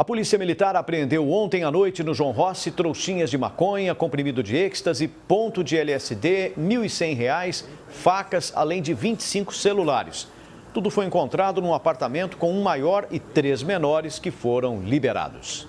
A Polícia Militar apreendeu ontem à noite no João Rossi trouxinhas de maconha, comprimido de êxtase, ponto de LSD, R$ 1.100, facas, além de 25 celulares. Tudo foi encontrado num apartamento com um maior e três menores que foram liberados.